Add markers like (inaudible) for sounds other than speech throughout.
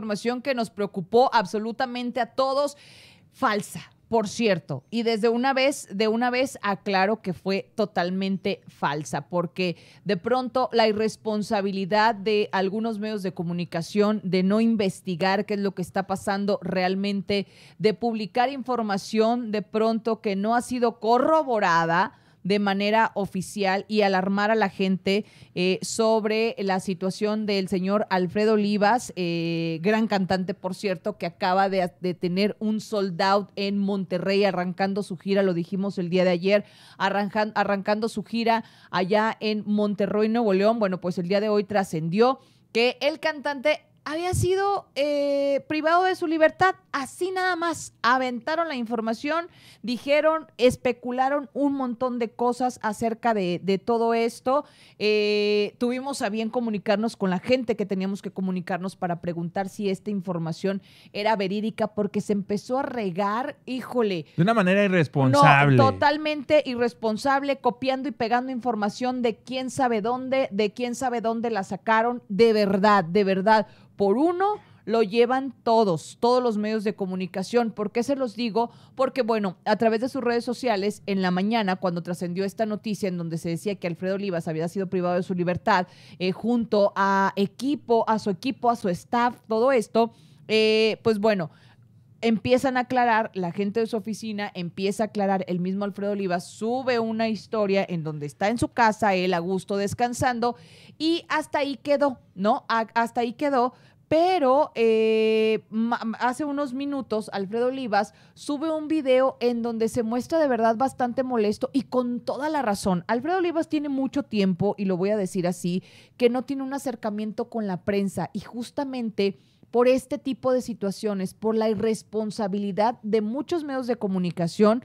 información que nos preocupó absolutamente a todos, falsa. Por cierto, y desde una vez, de una vez aclaro que fue totalmente falsa, porque de pronto la irresponsabilidad de algunos medios de comunicación de no investigar qué es lo que está pasando realmente, de publicar información de pronto que no ha sido corroborada, de manera oficial y alarmar a la gente eh, sobre la situación del señor Alfredo Olivas, eh, gran cantante, por cierto, que acaba de, tener un sold out en Monterrey, arrancando su gira, lo dijimos el día de ayer, arrancando su gira allá en Monterrey, Nuevo León. Bueno, pues el día de hoy trascendió que el cantante había sido eh, privado de su libertad. Así nada más aventaron la información, dijeron, especularon un montón de cosas acerca de, todo esto. Eh, tuvimos a bien comunicarnos con la gente que teníamos que comunicarnos para preguntar si esta información era verídica, porque se empezó a regar, híjole. De una manera irresponsable. totalmente irresponsable, copiando y pegando información de quién sabe dónde, de quién sabe dónde la sacaron. De verdad, de verdad por uno lo llevan todos, todos los medios de comunicación. ¿Por qué se los digo? Porque, bueno, a través de sus redes sociales, en la mañana, cuando trascendió esta noticia en donde se decía que Alfredo Olivas había sido privado de su libertad, eh, junto a equipo, a su equipo, a su staff, todo esto, eh, pues bueno, empiezan a aclarar, la gente de su oficina empieza a aclarar, el mismo Alfredo Olivas sube una historia en donde está en su casa, él a gusto descansando, y hasta ahí quedó, ¿no? hasta ahí quedó. Pero eh, hace unos minutos Alfredo Olivas sube un video en donde se muestra de verdad bastante molesto y con toda la razón. Alfredo Olivas tiene mucho tiempo, y lo voy a decir así, que no tiene un acercamiento con la prensa y justamente por este tipo de situaciones, por la irresponsabilidad de muchos medios de comunicación,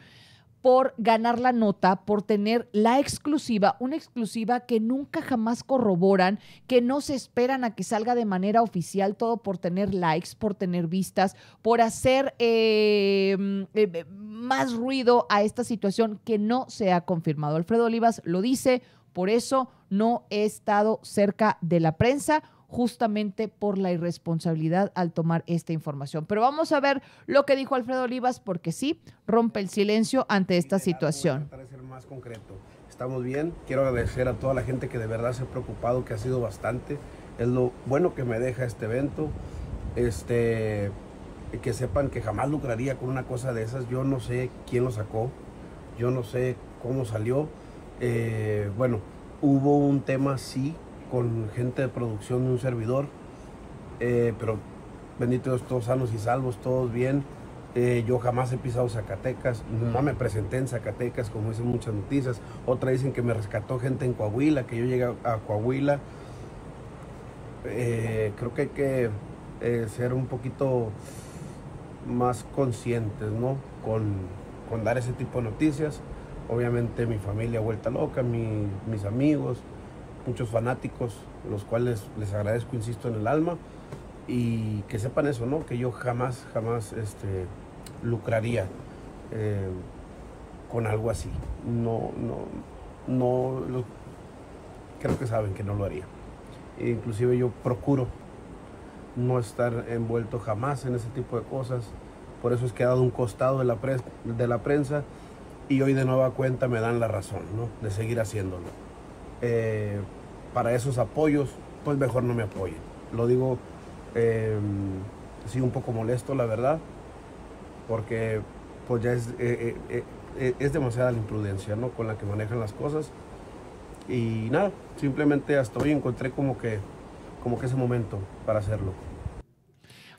por ganar la nota, por tener la exclusiva, una exclusiva que nunca jamás corroboran, que no se esperan a que salga de manera oficial, todo por tener likes, por tener vistas, por hacer em, em, más ruido a esta situación que no se ha confirmado. Alfredo Olivas lo dice, por eso no he estado cerca de la prensa justamente por la irresponsabilidad al tomar esta información. Pero vamos a ver lo que dijo Alfredo Olivas, porque sí, rompe el silencio ante esta situación. Para ser más concreto, estamos bien. Quiero agradecer a toda la gente que de verdad se ha preocupado, que ha sido bastante. Es lo bueno que me deja este evento. Este, que sepan que jamás lucraría con una cosa de esas. Yo no sé quién lo sacó, yo no sé cómo salió. Eh, bueno, hubo un tema, sí, con gente de producción de un servidor, eh, pero bendito Dios, todos sanos y salvos, todos bien. Eh, yo jamás he pisado Zacatecas, no me presenté en Zacatecas, como dicen muchas noticias. Otra dicen que me rescató gente en Coahuila, que yo llegué a Coahuila. Eh, creo que hay que ser un poquito más conscientes, ¿no? Con, dar ese tipo de noticias. Obviamente mi familia vuelta loca, mis amigos, muchos fanáticos, los cuales les agradezco, insisto, en el alma. Y que sepan eso, ¿no? Que yo jamás, jamás este, lucraría eh, con algo así. No, no, no, creo que saben que no lo haría. E inclusive yo procuro no estar envuelto jamás en ese tipo de cosas. Por eso es que he dado un costado de la, de la prensa y hoy de nueva cuenta me dan la razón de seguir haciéndolo. Eh, para esos apoyos, pues mejor no me apoyen. Lo digo, eh, un poco molesto, la verdad, porque pues ya es, eh, eh, eh, es demasiada la imprudencia, ¿no? Con la que manejan las cosas. Y nada, simplemente hasta hoy encontré como que, como que ese momento para hacerlo.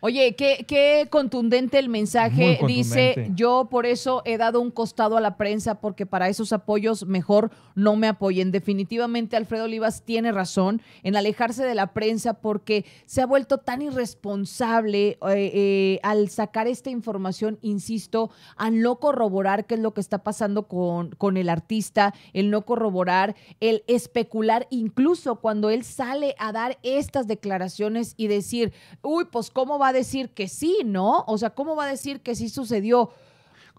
Oye, qué, qué contundente el mensaje. Dice, yo por eso he dado un costado a la prensa, porque para esos apoyos mejor no me apoyen. Definitivamente Alfredo Olivas tiene razón en alejarse de la prensa porque se ha vuelto tan irresponsable eh, eh, al sacar esta información, insisto, al no corroborar qué es lo que está pasando con, con el artista, el no corroborar, el especular, incluso cuando él sale a dar estas declaraciones y decir, uy, pues cómo va a decir que sí, no? O sea, ¿cómo va a decir que sí sucedió?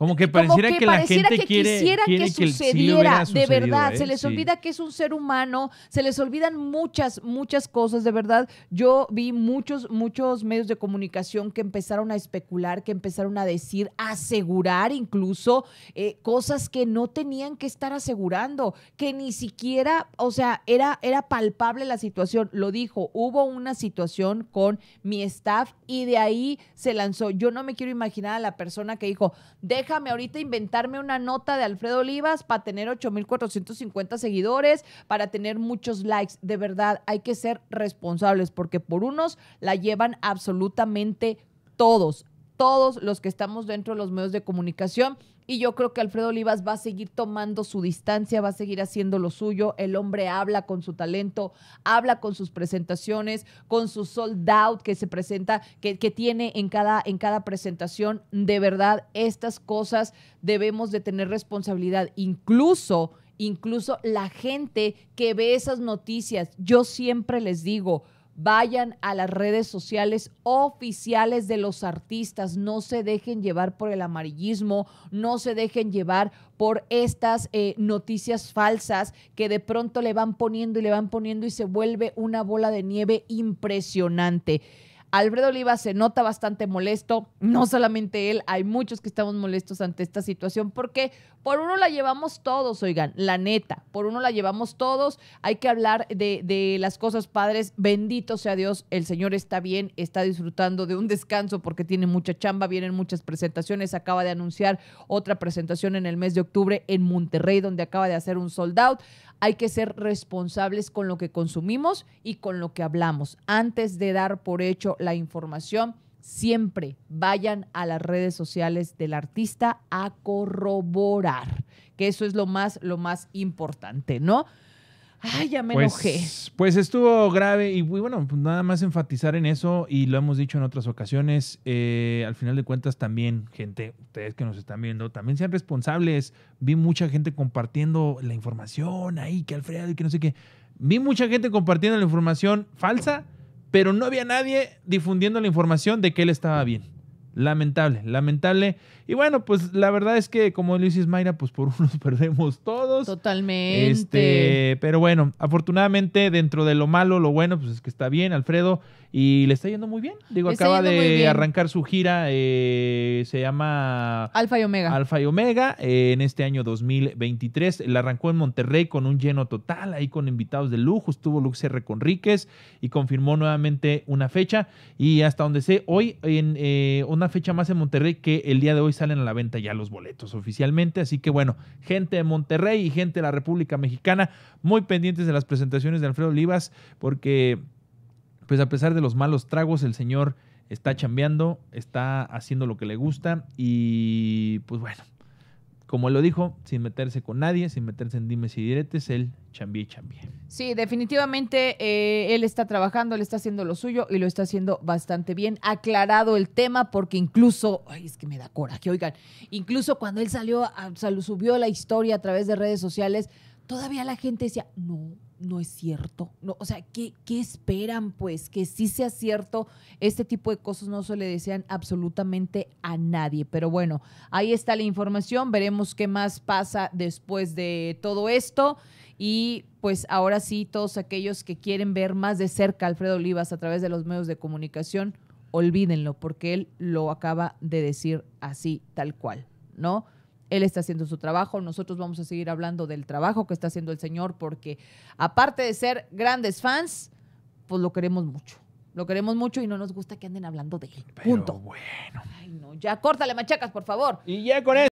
Como que pareciera, que, la gente quiere, quisiera que, sucediera, de verdad. ¿eh? Se les olvida que es un ser humano, se les olvidan muchas, muchas cosas, de verdad. Yo vi muchos, muchos medios de comunicación que empezaron a especular, que empezaron a decir, asegurar incluso eh, cosas que no tenían que estar asegurando, que ni siquiera, o sea, era, era palpable la situación. Lo dijo, hubo una situación con mi staff y de ahí se lanzó. Yo no me quiero imaginar a la persona que dijo, deja déjame ahorita inventarme una nota de Alfredo Olivas para tener 8.450 seguidores, para tener muchos likes. De verdad, hay que ser responsables porque por unos la llevan absolutamente todos, todos los que estamos dentro de los medios de comunicación. Y yo creo que Alfredo Olivas va a seguir tomando su distancia, va a seguir haciendo lo suyo. El hombre habla con su talento, habla con sus presentaciones, con su sold out que se presenta, que, tiene en cada, en cada presentación. De verdad, estas cosas debemos de tener responsabilidad. Incluso, incluso la gente que ve esas noticias, yo siempre les digo, vayan a las redes sociales oficiales de los artistas, no se dejen llevar por el amarillismo, no se dejen llevar por estas eh, noticias falsas que de pronto le van poniendo y le van poniendo y se vuelve una bola de nieve impresionante. Alfredo Oliva se nota bastante molesto, no solamente él, hay muchos que estamos molestos ante esta situación porque por uno la llevamos todos, oigan, la neta, por uno la llevamos todos, hay que hablar de, las cosas padres, bendito sea Dios, el Señor está bien, está disfrutando de un descanso porque tiene mucha chamba, vienen muchas presentaciones, acaba de anunciar otra presentación en el mes de octubre en Monterrey donde acaba de hacer un sold out, hay que ser responsables con lo que consumimos y con lo que hablamos antes de dar por hecho la información, siempre vayan a las redes sociales del artista a corroborar, que eso es lo más, lo más importante, ¿no? Ay, ya me pues, enojé. Pues estuvo grave y bueno, pues, nada más enfatizar en eso y lo hemos dicho en otras ocasiones. Eh, al final de cuentas también, gente, ustedes que nos están viendo, también sean responsables. Vi mucha gente compartiendo la información ahí, que Alfredo y que no sé qué. Vi mucha gente compartiendo la información falsa pero no había nadie difundiendo la información de que él estaba bien. Lamentable, lamentable. Y bueno, pues la verdad es que, como lo dices, Mayra, pues por (laughs) unos perdemos todos. Totalmente. Este, pero bueno, afortunadamente, dentro de lo malo, lo bueno, pues es que está bien, Alfredo, y le está yendo muy bien. Digo, acaba de arrancar su gira, eh, se llama Alfa y Omega. Alfa y Omega, eh, en este año 2023. La arrancó en Monterrey con un lleno total, ahí con invitados de lujo. Estuvo Lux R. Conríquez y confirmó nuevamente una fecha. Y hasta donde sé, hoy en eh, una fecha más en Monterrey que el día de hoy salen a la venta ya los boletos oficialmente. Así que bueno, gente de Monterrey y gente de la República Mexicana, muy pendientes de las presentaciones de Alfredo Olivas, porque pues a pesar de los malos tragos, el señor está chambeando, está haciendo lo que le gusta y pues bueno, como lo dijo, sin meterse con nadie, sin meterse en dimes y diretes, él chambié chambié. Sí, definitivamente eh, él está trabajando, él está haciendo lo suyo y lo está haciendo bastante bien. Aclarado el tema, porque incluso, ay, es que me da coraje, oigan, incluso cuando él salió, subió la historia a través de redes sociales, todavía la gente decía, no, no es cierto. No, o sea, ¿qué, ¿qué, esperan, pues? Que sí sea cierto. Este tipo de cosas no se le desean absolutamente a nadie. Pero bueno, ahí está la información. Veremos qué más pasa después de todo esto. Y pues ahora sí, todos aquellos que quieren ver más de cerca a Alfredo Olivas a través de los medios de comunicación, olvídenlo, porque él lo acaba de decir así, tal cual, ¿no? Él está haciendo su trabajo, nosotros vamos a seguir hablando del trabajo que está haciendo el Señor, porque aparte de ser grandes fans, pues lo queremos mucho. Lo queremos mucho y no nos gusta que anden hablando de él. Punto. bueno. Ay, no, ya córtale machacas, por favor. Y ya con eso.